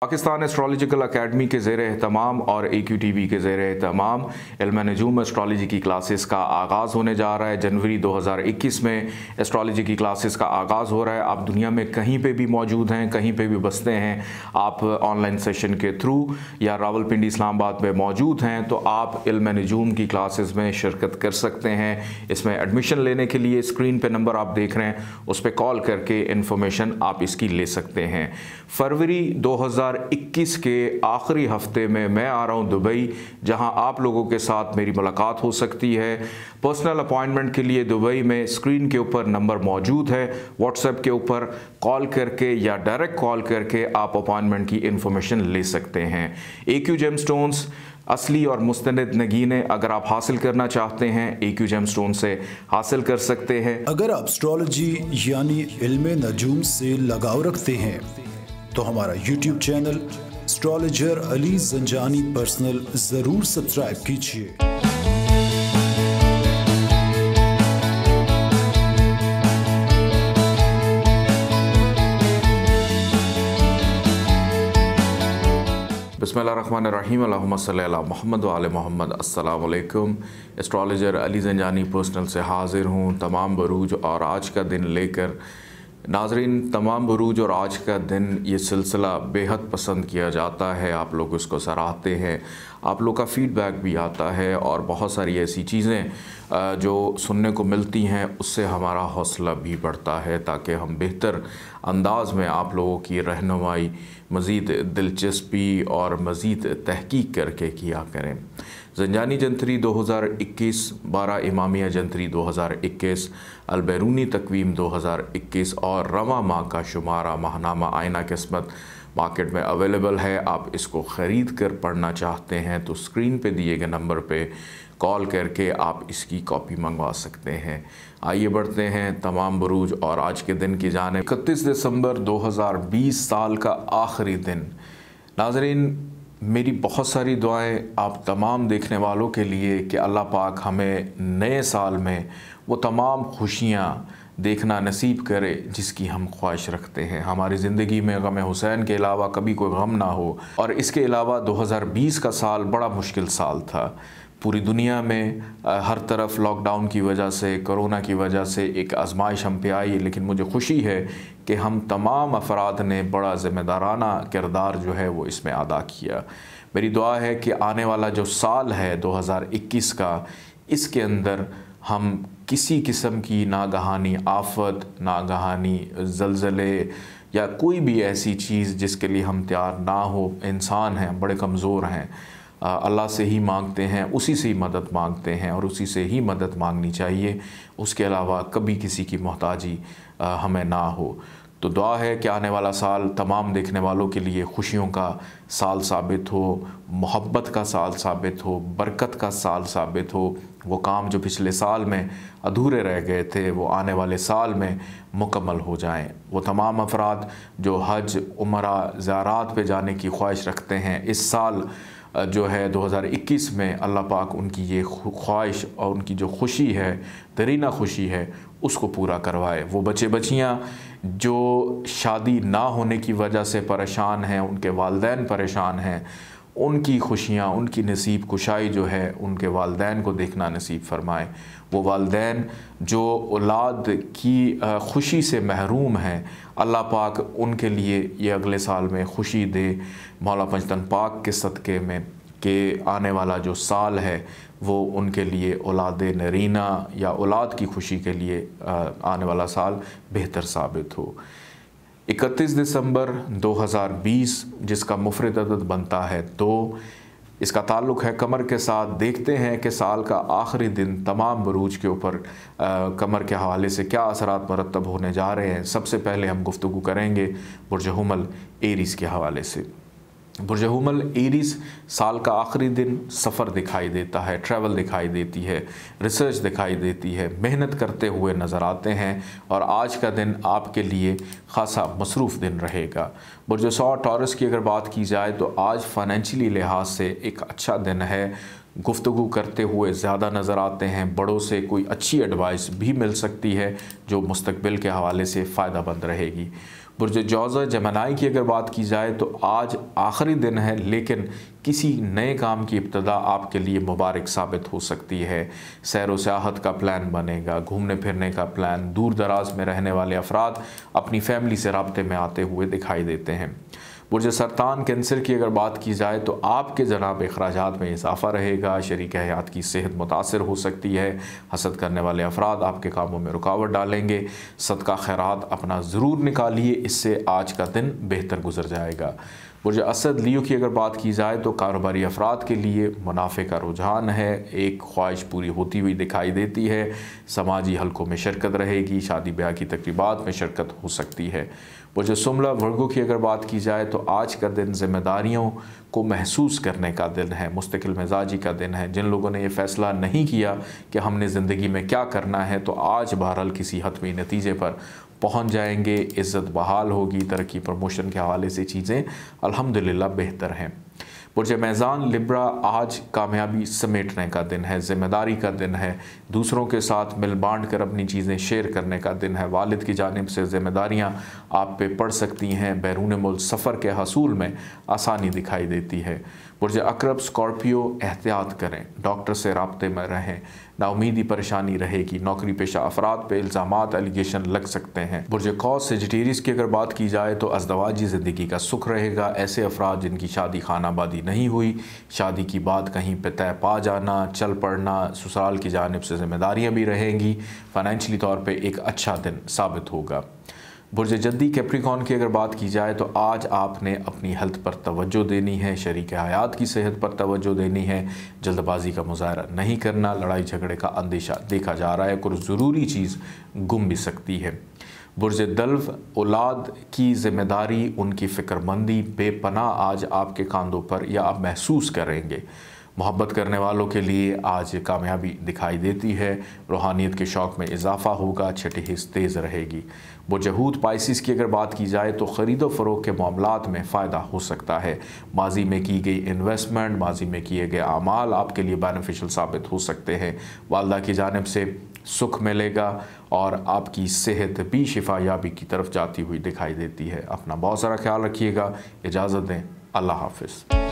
Pakistan astrological academy के जेर अहतमाम और ए क्यू टी वी के जेर अहतमाम नजूम एस्ट्रॉलोजी की क्लासेस का आगाज़ होने जा रहा है जनवरी 2021 में एस्ट्रॉलोजी की क्लासेस का आगाज़ हो रहा है आप दुनिया में कहीं पे भी मौजूद हैं कहीं पे भी बसते हैं आप ऑनलाइन सेशन के थ्रू या रावलपिंडी इस्लामाबाद में मौजूद हैं तो आप इलम नजूम की क्लासेस में शिरकत कर सकते हैं इसमें एडमिशन लेने के लिए स्क्रीन पर नंबर आप देख रहे हैं उस पर कॉल करके इन्फॉर्मेशन आप इसकी ले सकते हैं फरवरी दो 2021 के आखिरी हफ्ते में मैं आ रहा हूं दुबई जहां आप लोगों के साथ मेरी मुलाकात हो सकती है पर्सनल अपॉइंटमेंट के लिए दुबई में स्क्रीन के ऊपर नंबर मौजूद है व्हाट्सएप के ऊपर कॉल करके या डायरेक्ट कॉल करके आप अपॉइंटमेंट की इन्फॉर्मेशन ले सकते हैं ए क्यू जेम असली और मुस्तंद नगीने अगर आप हासिल करना चाहते हैं यू जेम स्टोन से हासिल कर सकते हैं अगर आप स्ट्रॉलोजी यानी इल्म नजूम से लगाव रखते हैं तो हमारा YouTube channel astrologer Ali Zanjani personal ज़रूर सब्सक्राइब कीजिए बसमीम्ला महमद वाल मोहम्मद अल्लाम एस्ट्रोलॉजर अली जंजानी पर्सनल से हाज़िर हूँ तमाम बरूज और आज का दिन लेकर नाजरीन तमाम बरूज और आज का दिन ये सिलसिला बेहद पसंद किया जाता है आप लोग उसको सराहते हैं आप लोग का फ़ीडबैक भी आता है और बहुत सारी ऐसी चीज़ें जो सुनने को मिलती हैं उससे हमारा हौसला भी बढ़ता है ताकि हम बेहतर अंदाज में आप लोगों की रहनुमाई मज़ीद दिलचस्पी और मज़ीद तहकीक करके किया करें जंजानी जंतरी 2021 बारा इमामिया जंतरी 2021 अलबैरूनी तकवीम 2021 और रवा माँ का शुमारा माहनामा आयना किस्मत मार्केट में अवेलेबल है आप इसको ख़रीद कर पढ़ना चाहते हैं तो स्क्रीन पे दिए गए नंबर पे कॉल करके आप इसकी कॉपी मंगवा सकते हैं आइए बढ़ते हैं तमाम बरूज और आज के दिन की जाने इकतीस दिसंबर 2020 साल का आखिरी दिन नाजरीन मेरी बहुत सारी दुआएं आप तमाम देखने वालों के लिए कि अल्लाह पाक हमें नए साल में वो तमाम खुशियाँ देखना नसीब करे जिसकी हम ख्वाहिश रखते हैं हमारी ज़िंदगी में गम हुसैन के अलावा कभी कोई गम ना हो और इसके अलावा 2020 का साल बड़ा मुश्किल साल था पूरी दुनिया में हर तरफ लॉकडाउन की वजह से कोरोना की वजह से एक आजमाइश हम पे आई लेकिन मुझे खुशी है कि हम तमाम अफराद ने बड़ा ज़िम्मेदाराना किरदार जो है वो इसमें अदा किया मेरी दुआ है कि आने वाला जो साल है 2021 का इसके अंदर हम किसी किस्म की नागहानी आफत नागहानी जलजले या कोई भी ऐसी चीज़ जिसके लिए हम तैयार ना हो इंसान हैं बड़े कमज़ोर हैं अल्लाह से ही मांगते हैं उसी से ही मदद मांगते हैं और उसी से ही मदद मांगनी चाहिए उसके अलावा कभी किसी की मोहताजी हमें ना हो तो दुआ है कि आने वाला साल तमाम देखने वालों के लिए खुशियों का साल साबित हो मोहब्बत का साल साबित हो बरकत का साल साबित हो वो काम जो पिछले साल में अधूरे रह गए थे वो आने वाले साल में मुकम्मल हो जाएं वो तमाम अफराद जो हज उमरा ज़ारात पे जाने की ख्वाहिश रखते हैं इस साल जो है 2021 में अल्लाह पाक उनकी ये ख्वाहिश और उनकी जो खुशी है दरीना खुशी है उसको पूरा करवाए वो बच्चे बच्चियाँ जो शादी ना होने की वजह से परेशान हैं उनके वालदेन परेशान हैं उनकी खुशियाँ उनकी नसीब कुशाई जो है उनके वालदेन को देखना नसीब फरमाए वो वालदेन जो औलाद की खुशी से महरूम हैं अल्लाह पाक उनके लिए ये अगले साल में खुशी दे मौला पंचतन पाक के सदक़े में कि आने वाला जो साल है वो उनके लिए औलाद नरीना या औलाद की खुशी के लिए आने वाला साल बेहतर साबित हो इकतीस दिसंबर 2020 जिसका मुफरद अदद बनता है दो तो इसका ताल्लुक है कमर के साथ देखते हैं कि साल का आखिरी दिन तमाम बरूज के ऊपर कमर के हवाले से क्या असरात मरतब होने जा रहे हैं सबसे पहले हम गुफ्तु करेंगे बुरजहमल एरीज़ के हवाले से बुरज हमल एरीज साल का आखिरी दिन सफ़र दिखाई देता है ट्रैवल दिखाई देती है रिसर्च दिखाई देती है मेहनत करते हुए नज़र आते हैं और आज का दिन आपके लिए खासा मसरूफ़ दिन रहेगा बुरज टॉरस की अगर बात की जाए तो आज फाइनेंशियली लिहाज से एक अच्छा दिन है गुफ्तु करते हुए ज़्यादा नज़र आते हैं बड़ों से कोई अच्छी एडवाइस भी मिल सकती है जो मुस्तबिल के हवाले से फ़ायदा रहेगी बुरज जौज़ जमनाई की अगर बात की जाए तो आज आखिरी दिन है लेकिन किसी नए काम की इब्तदा आपके लिए मुबारक साबित हो सकती है सैर व सियाहत का प्लान बनेगा घूमने फिरने का प्लान दूर दराज में रहने वाले अफराद अपनी फैमिली से रबते में आते हुए दिखाई देते हैं बुरज सरतान कैंसर की अगर बात की जाए तो आपके जनाब अखराज में इजाफा रहेगा शरीक हयात की सेहत मुतासर हो सकती है हसद करने वाले अफराद आपके कामों में रुकावट डालेंगे सदका खैरात अपना ज़रूर निकालिए इससे आज का दिन बेहतर गुजर जाएगा मुझे असद लियो की अगर बात की जाए तो कारोबारी अफराद के लिए मुनाफे का रुझान है एक ख्वाहिश पूरी होती हुई दिखाई देती है समाजी हलकों में शिरकत रहेगी शादी ब्याह की तकरीबात में शिरकत हो सकती है मुझे सुमला वर्गो की अगर बात की जाए तो आज का दिन जिम्मेदारियों को महसूस करने का दिन है मुस्तकिल मिजाजी का दिन है जिन लोगों ने यह फ़ैसला नहीं किया कि हमने ज़िंदगी में क्या करना है तो आज बहरहाल किसी हतवी नतीजे पर पहुंच जाएंगे इज़्ज़त बहाल होगी तरक्की प्रमोशन के हवाले से चीज़ें अल्हम्दुलिल्लाह बेहतर हैं बुरज मैज़ान लिब्रा आज कामयाबी समेटने का दिन है ज़िम्मेदारी का दिन है दूसरों के साथ मिल बांट कर अपनी चीज़ें शेयर करने का दिन है वालद की जानब से ज़िम्मेदारियाँ आप पे पड़ सकती हैं बैरून मुल्क सफ़र के हसूल में आसानी दिखाई देती है बुरज अक्रब स्कॉर्पियो एहतियात करें डॉक्टर से रबते में रहें नाउमीदी परेशानी रहेगी नौकरी पेशा अफराद पे इल्ज़ाम एलिगेशन लग सकते हैं बुरज कौस सेजिटेरियस की अगर बात की जाए तो अजदवाजी ज़िंदगी का सुख रहेगा ऐसे अफराद जिनकी शादी खानाबादी नहीं हुई शादी की बात कहीं पर तय पा जाना चल पड़ना ससुराल की जानब से जिम्मेदारियाँ भी रहेंगी फाइनेंशली तौर पर एक अच्छा दिन साबित होगा बुरज जद्दी कैप्रिकॉन की अगर बात की जाए तो आज आपने अपनी हेल्थ पर तवज्जो देनी है शरीक हयात की सेहत पर तवज्जो देनी है जल्दबाजी का मुजाहरा नहीं करना लड़ाई झगड़े का अंदेशा देखा जा रहा है कुछ ज़रूरी चीज़ गुम भी सकती है बुरज दल्व औलाद की ज़िम्मेदारी उनकी फ़िक्रमंदी बेपना आज आपके कांधों पर या आप महसूस करेंगे मोहब्बत करने वालों के लिए आज कामयाबी दिखाई देती है रूहानियत के शौक़ में इजाफा होगा छठी हिस्स तेज़ रहेगी वजहूद पाइसिस की अगर बात की जाए तो ख़रीदो फरोख के मामला में फ़ायदा हो सकता है माजी में की गई इन्वेस्टमेंट माजी में किए गए अमाल आपके लिए बेनिफिशल साबित हो सकते हैं वालदा की जानब से सुख मिलेगा और आपकी सेहत भी शिफा याबी की तरफ जाती हुई दिखाई देती है अपना बहुत सारा ख्याल रखिएगा इजाज़त दें अल्लाह हाफिज़